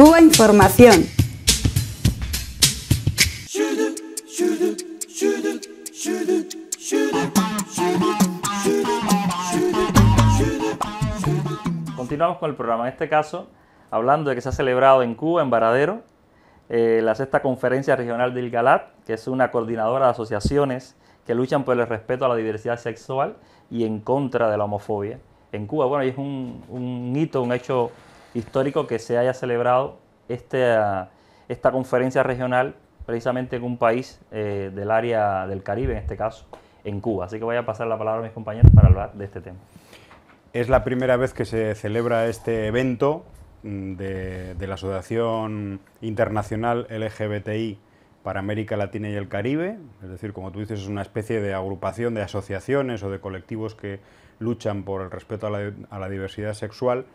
Cuba Información. Continuamos con el programa. En este caso, hablando de que se ha celebrado en Cuba, en Varadero, eh, la sexta conferencia regional del GALAT, que es una coordinadora de asociaciones que luchan por el respeto a la diversidad sexual y en contra de la homofobia en Cuba. Bueno, y es un hito, un hecho histórico que se haya celebrado este, ah, esta conferencia regional precisamente en un país eh, del área del Caribe, en este caso, en Cuba. Así que voy a pasar la palabra a mis compañeros para hablar de este tema. Es la primera vez que se celebra este evento mm, de, la Asociación Internacional LGBTI para América Latina y el Caribe, es decir, como tú dices, es una especie de agrupación de asociaciones o de colectivos que luchan por el respeto a la diversidad sexual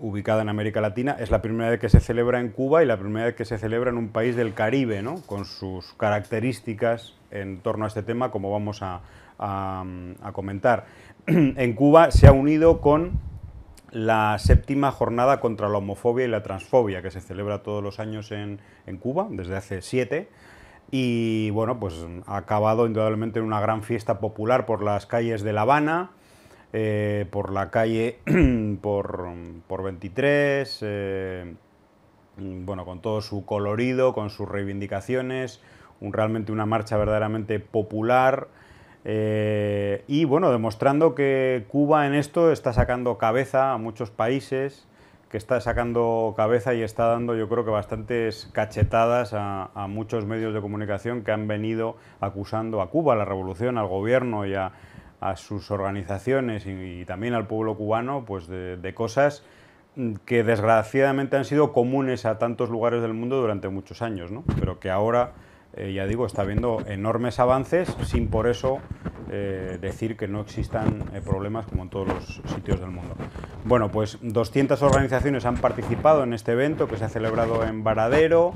ubicada en América Latina. Es la primera vez que se celebra en Cuba y la primera vez que se celebra en un país del Caribe, ¿no? con sus características en torno a este tema, como vamos a, comentar. en Cuba se ha unido con la séptima jornada contra la homofobia y la transfobia, que se celebra todos los años en, en Cuba, desde hace siete. Y bueno, pues ha acabado indudablemente en una gran fiesta popular por las calles de La Habana, eh, por la calle, por, 23, eh, bueno, con todo su colorido, con sus reivindicaciones, realmente una marcha verdaderamente popular. Eh, y bueno, demostrando que Cuba en esto está sacando cabeza a muchos países, que está sacando cabeza y está dando yo creo que bastantes cachetadas a, a muchos medios de comunicación que han venido acusando a Cuba, a la revolución, al gobierno y a, a sus organizaciones y, también al pueblo cubano pues de, cosas mm, que desgraciadamente han sido comunes a tantos lugares del mundo durante muchos años, ¿no? pero que ahora, eh, ya digo, está habiendo enormes avances sin por eso eh, decir que no existan eh, problemas como en todos los sitios del mundo. Bueno, pues 200 organizaciones han participado en este evento que se ha celebrado en Varadero,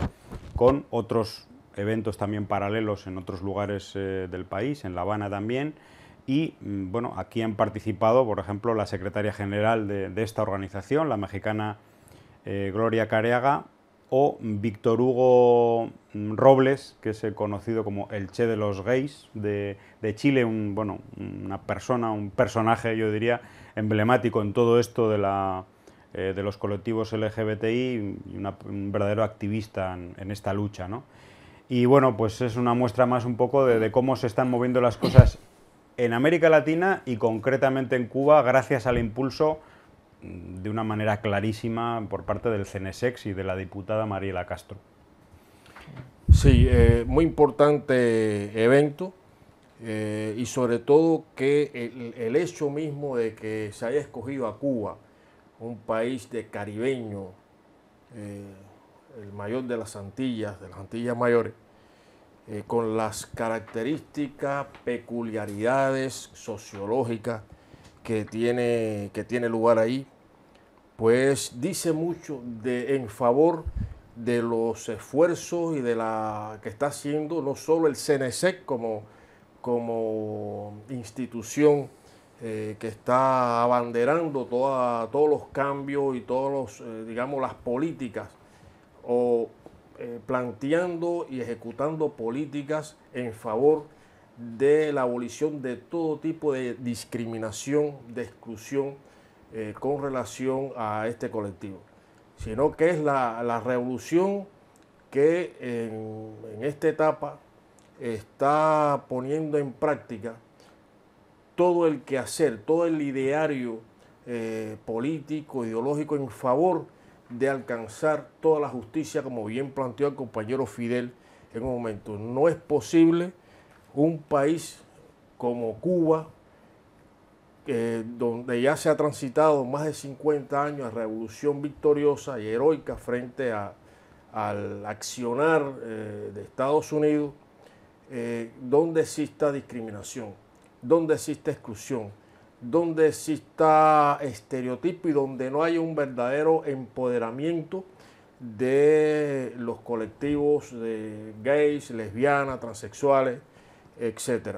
con otros eventos también paralelos en otros lugares del país, en La Habana también y mm, bueno, aquí han participado, por ejemplo, la secretaria general de, esta organización, la mexicana eh, Gloria Careaga, o Víctor Hugo mm, Robles, que es conocido como el Che de los Gays de, Chile, un, bueno, una persona, un personaje, yo diría, emblemático en todo esto de, la, eh, de los colectivos LGBTI y un verdadero activista en, esta lucha. Y bueno, pues es una muestra más un poco de cómo se están moviendo las cosas en América Latina y concretamente en Cuba gracias al impulso mm, de una manera clarísima por parte del CENESEX y de la diputada Mariela Castro. Sí, eh, muy importante evento eh, y sobre todo que el, hecho mismo de que se haya escogido a Cuba, un país de caribeño, eh, el mayor de las Antillas, de las Antillas Mayores, eh, con las características, peculiaridades sociológicas que tiene, que tiene lugar ahí, pues dice mucho en favor de los esfuerzos y de la que está haciendo no solo el CNSEC e como, como institución eh, que está abanderando toda, todos los cambios y todos los, eh, digamos, las políticas o eh, planteando y ejecutando políticas en favor de la abolición de todo tipo de discriminación, de exclusión eh, con relación a este colectivo, sino que es la, revolución que en, esta etapa está poniendo en práctica todo el quehacer, todo el ideario eh, político, ideológico en favor de alcanzar toda la justicia, como bien planteó el compañero Fidel en un momento. No es posible un país como Cuba, donde ya se ha transitado más de 50 años a revolución victoriosa y heroica frente al accionar eh, de Estados Unidos, eh, donde exista discriminación, donde exista exclusión, donde exista estereotipo y donde no hay un verdadero empoderamiento de los colectivos de gays, lesbianas, transexuales, etc.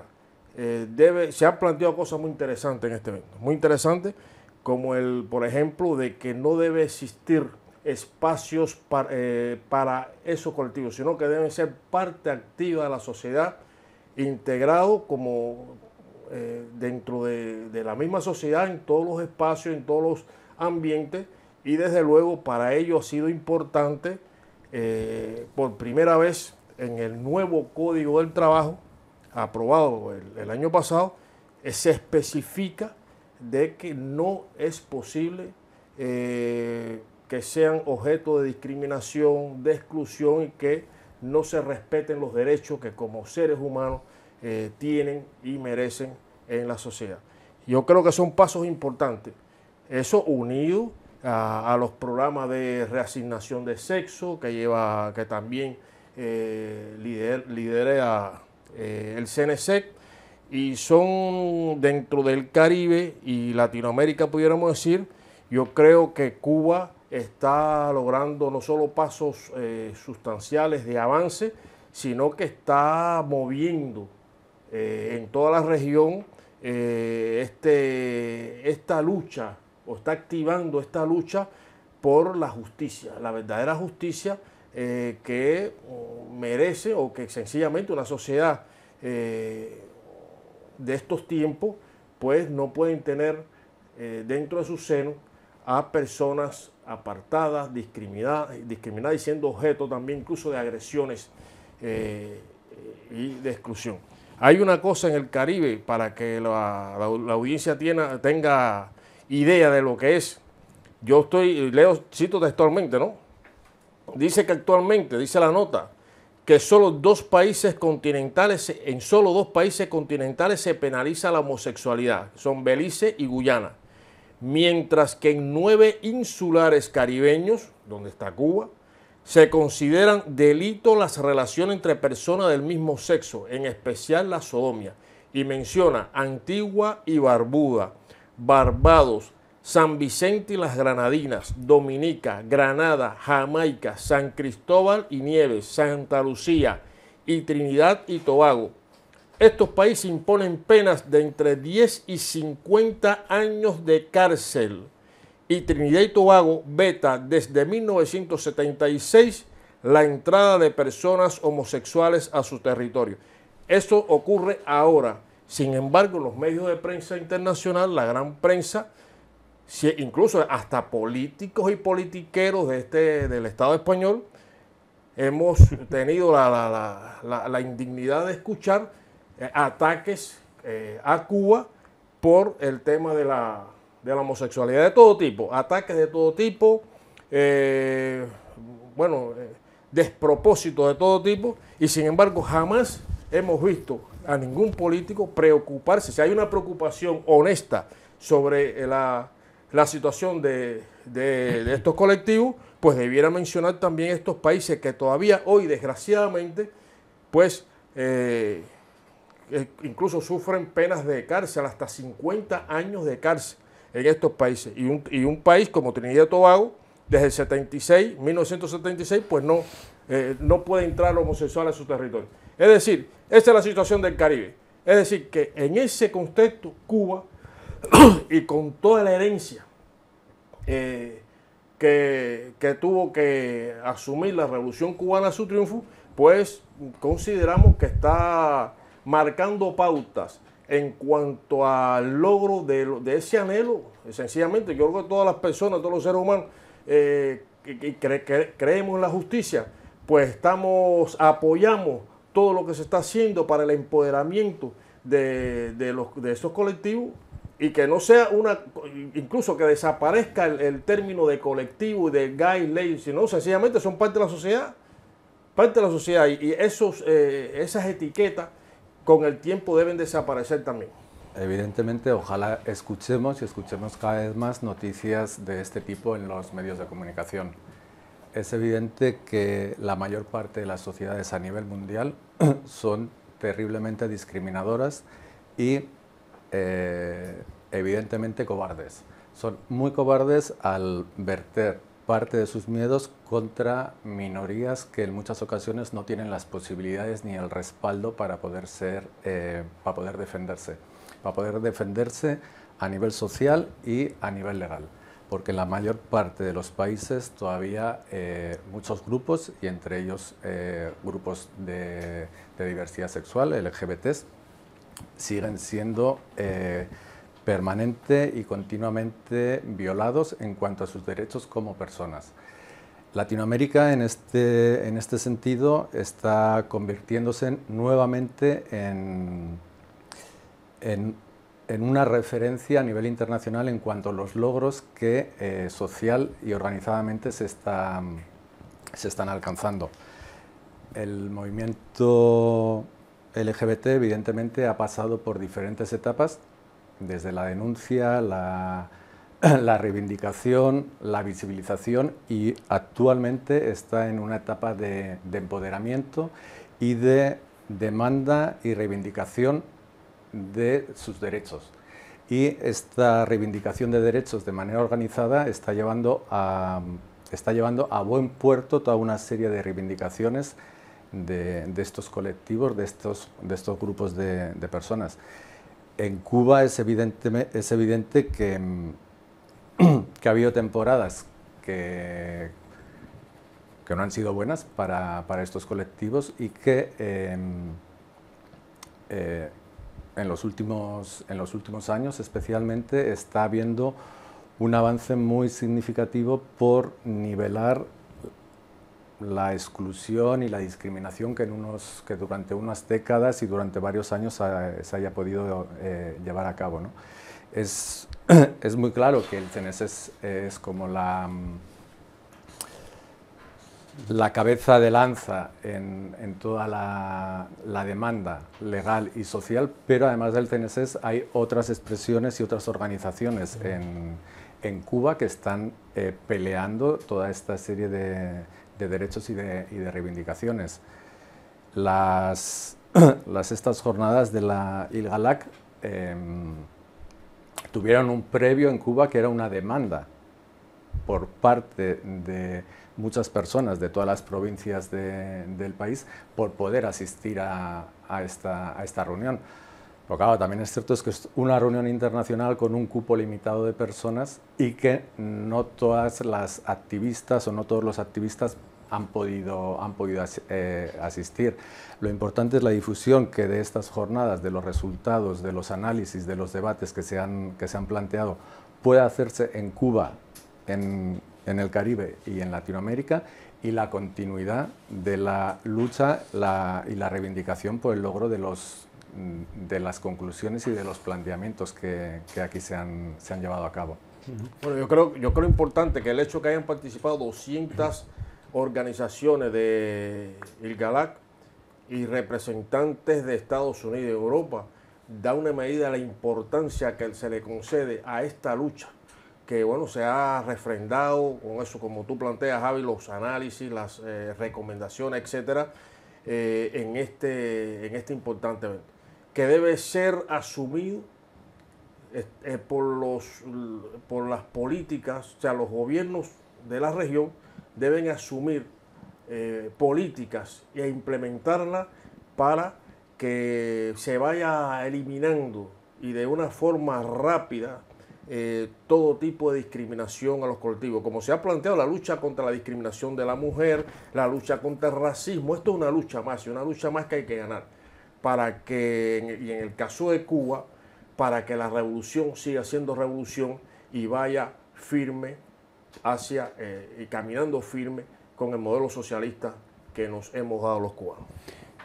Eh, se han planteado cosas muy interesantes en este evento, muy interesantes, como el, por ejemplo, de que no debe existir espacios para, eh, para esos colectivos, sino que deben ser parte activa de la sociedad, integrado como eh, dentro de, la misma sociedad, en todos los espacios, en todos los ambientes. Y desde luego para ello ha sido importante, eh, por primera vez en el nuevo Código del Trabajo, aprobado el, año pasado, eh, se especifica de que no es posible que sean objeto de discriminación, de exclusión y que no se respeten los derechos que como seres humanos eh, tienen y merecen en la sociedad. Yo creo que son pasos importantes. Eso unido a, los programas de reasignación de sexo que lleva, que también eh, lidera eh, el CNSEC y son dentro del Caribe y Latinoamérica, pudiéramos decir, yo creo que Cuba está logrando no solo pasos sustanciales de avance, sino que está moviendo eh, en toda la región eh, este, esta lucha o está activando esta lucha por la justicia, la verdadera justicia eh, que merece o que sencillamente una sociedad de estos tiempos pues no pueden tener dentro de su seno a personas apartadas, discriminadas, discriminadas y siendo objeto también incluso de agresiones y de exclusión. Hay una cosa en el Caribe para que la, audiencia tenga idea de lo que es. Yo estoy, leo, cito textualmente, ¿no? Dice que actualmente, dice la nota, que solo dos países continentales, en solo dos países continentales se penaliza la homosexualidad, son Belice y Guyana, mientras que en nueve insulares caribeños, donde está Cuba, se consideran delito las relaciones entre personas del mismo sexo, en especial la sodomia, y menciona Antigua y Barbuda, Barbados, San Vicente y las Granadinas, Dominica, Granada, Jamaica, San Cristóbal y Nieves, Santa Lucía y Trinidad y Tobago. Estos países imponen penas de entre 10 y 50 años de cárcel y Trinidad y Tobago veta desde 1976 la entrada de personas homosexuales a su territorio. Esto ocurre ahora. Sin embargo, los medios de prensa internacional, la gran prensa, incluso hasta políticos y politiqueros de este, del Estado español, hemos tenido la, indignidad de escuchar eh, ataques eh, a Cuba por el tema de la, de la homosexualidad de todo tipo, ataques de todo tipo, eh, bueno, eh, despropósitos de todo tipo, y sin embargo jamás hemos visto a ningún político preocuparse. Si hay una preocupación honesta sobre eh, la, situación de, estos colectivos, pues debiera mencionar también estos países que todavía hoy, desgraciadamente, pues incluso sufren penas de cárcel, hasta 50 años de cárcel en estos países. Y un, país como Trinidad y Tobago, desde el 76, 1976, pues no, eh, no puede entrar homosexual a su territorio. Es decir, esa es la situación del Caribe. Es decir, que en ese contexto, Cuba, y con toda la herencia eh, que, que tuvo que asumir la revolución cubana a su triunfo, pues consideramos que está marcando pautas en cuanto al logro de, ese anhelo, sencillamente, yo creo que todas las personas, todos los seres humanos eh, que, creemos en la justicia, pues estamos, apoyamos todo lo que se está haciendo para el empoderamiento de, esos colectivos y que no sea una, incluso que desaparezca el, término de colectivo y de ley, sino sencillamente son parte de la sociedad, parte de la sociedad y, esos, eh, esas etiquetas con el tiempo deben desaparecer también. Evidentemente, ojalá escuchemos y escuchemos cada vez más noticias de este tipo en los medios de comunicación. Es evidente que la mayor parte de las sociedades a nivel mundial son terriblemente discriminadoras y eh, evidentemente cobardes. Son muy cobardes al verter parte de sus miedos contra minorías que en muchas ocasiones no tienen las posibilidades ni el respaldo para poder ser, eh, para poder defenderse, para poder defenderse a nivel social y a nivel legal, porque en la mayor parte de los países todavía eh, muchos grupos y entre ellos eh, grupos de, de, diversidad sexual, LGBTs, siguen siendo permanente y continuamente violados en cuanto a sus derechos como personas. Latinoamérica en este, este sentido está convirtiéndose nuevamente en, en, una referencia a nivel internacional en cuanto a los logros que eh, social y organizadamente se, está, se están alcanzando. El movimiento LGBT evidentemente ha pasado por diferentes etapas desde la denuncia, la, reivindicación, la visibilización y actualmente está en una etapa de, empoderamiento y de demanda y reivindicación de sus derechos. Y esta reivindicación de derechos de manera organizada está llevando a, buen puerto toda una serie de reivindicaciones de, estos colectivos, de estos, grupos de personas en Cuba es evidente, es evidente que, que ha habido temporadas que, que no han sido buenas para, estos colectivos y que em, eh, en, los últimos, en los últimos años especialmente está habiendo un avance muy significativo por nivelar la exclusión y la discriminación que, en unos, que durante unas décadas y durante varios años se haya podido eh, llevar a cabo. ¿no? Es, es, muy claro que el CNS es, es como la, mm, la cabeza de lanza en, en toda la, la, demanda legal y social, pero además del CNSS hay otras expresiones y otras organizaciones en, en Cuba que están eh, peleando toda esta serie de, de derechos y de, reivindicaciones. Las, las, estas jornadas de la ILGALAC em, tuvieron un previo en Cuba que era una demanda por parte de muchas personas de todas las provincias del país por poder asistir a, a, esta, a esta reunión. Pero claro, también es cierto es que es una reunión internacional con un cupo limitado de personas y que no todas las activistas o no todos los activistas han podido, han podido eh, asistir. Lo importante es la difusión que de estas jornadas, de los resultados, de los análisis, de los debates que se han, que se han planteado, pueda hacerse en Cuba, en, en el Caribe y en Latinoamérica y la continuidad de la lucha la, y la reivindicación por el logro de, los, mm, de las conclusiones y de los planteamientos que, que aquí se han, se han llevado a cabo. Bueno, yo creo, yo creo importante que el hecho que hayan participado 200 organizaciones de el GALAC y representantes de Estados Unidos y Europa da una medida a la importancia que se le concede a esta lucha, que bueno, se ha refrendado con eso, como tú planteas, Javi, los análisis, las eh, recomendaciones, etcétera, eh, en, este, en este importante evento, que debe ser asumido eh, por, los, por las políticas, o sea, los gobiernos de la región deben asumir eh, políticas e implementarlas para que se vaya eliminando y de una forma rápida eh, todo tipo de discriminación a los cultivos. Como se ha planteado la lucha contra la discriminación de la mujer, la lucha contra el racismo, esto es una lucha más y una lucha más que hay que ganar. Para que, y en el caso de Cuba, para que la revolución siga siendo revolución y vaya firme hacia eh, y caminando firme con el modelo socialista que nos hemos dado los cubanos.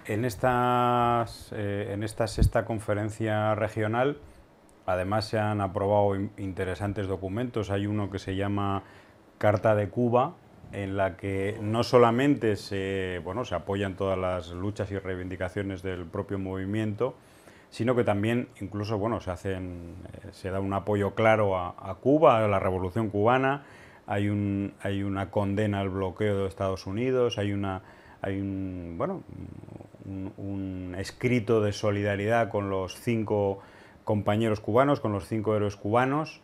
En, estas, eh, en esta sexta conferencia regional, además se han aprobado interesantes documentos. Hay uno que se llama Carta de Cuba, en la que no solamente se, bueno, se apoyan todas las luchas y reivindicaciones del propio movimiento, sino que también incluso bueno, se, hacen, eh, se da un apoyo claro a Cuba, a la revolución cubana, hay, una condena al bloqueo de Estados Unidos, hay, una, hay un, bueno, un, escrito de solidaridad con los cinco compañeros cubanos, con los cinco héroes cubanos.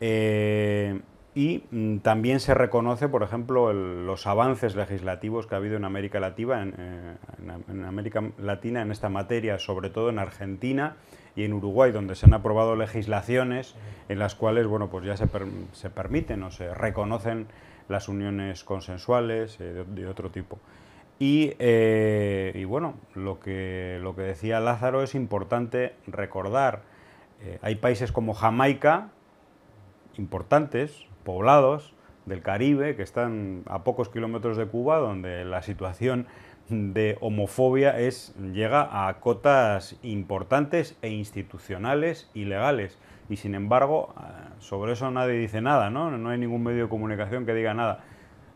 Eh, y mm, también se reconoce, por ejemplo, los avances legislativos que ha habido en América, Latina, en eh, América Latina en esta materia, sobre todo en Argentina y en Uruguay, donde se han aprobado legislaciones en las cuales bueno, pues ya se, permiten o se reconocen las uniones consensuales eh, de, otro tipo. Eh, y, bueno, lo que, lo que decía Lázaro es importante recordar. Eh, hay países como Jamaica, importantes, poblados, del Caribe, que están a pocos kilómetros de Cuba, donde la situación de homofobia es, llega a cotas importantes e institucionales y legales. Y sin embargo, eh, sobre eso nadie dice nada, ¿no? No hay ningún medio de comunicación que diga nada.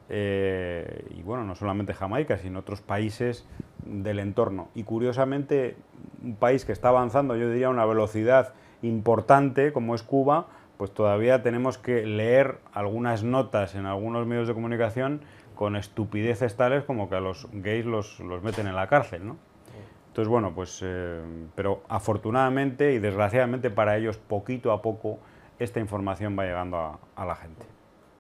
Eh, y bueno, no solamente Jamaica, sino otros países del entorno. Y curiosamente, un país que está avanzando, yo diría, a una velocidad importante como es Cuba, pues todavía tenemos que leer algunas notas en algunos medios de comunicación con estupideces tales como que a los gays los, los meten en la cárcel, ¿no? Entonces, bueno, pues, eh, pero afortunadamente y desgraciadamente para ellos, poquito a poco, esta información va llegando a la gente.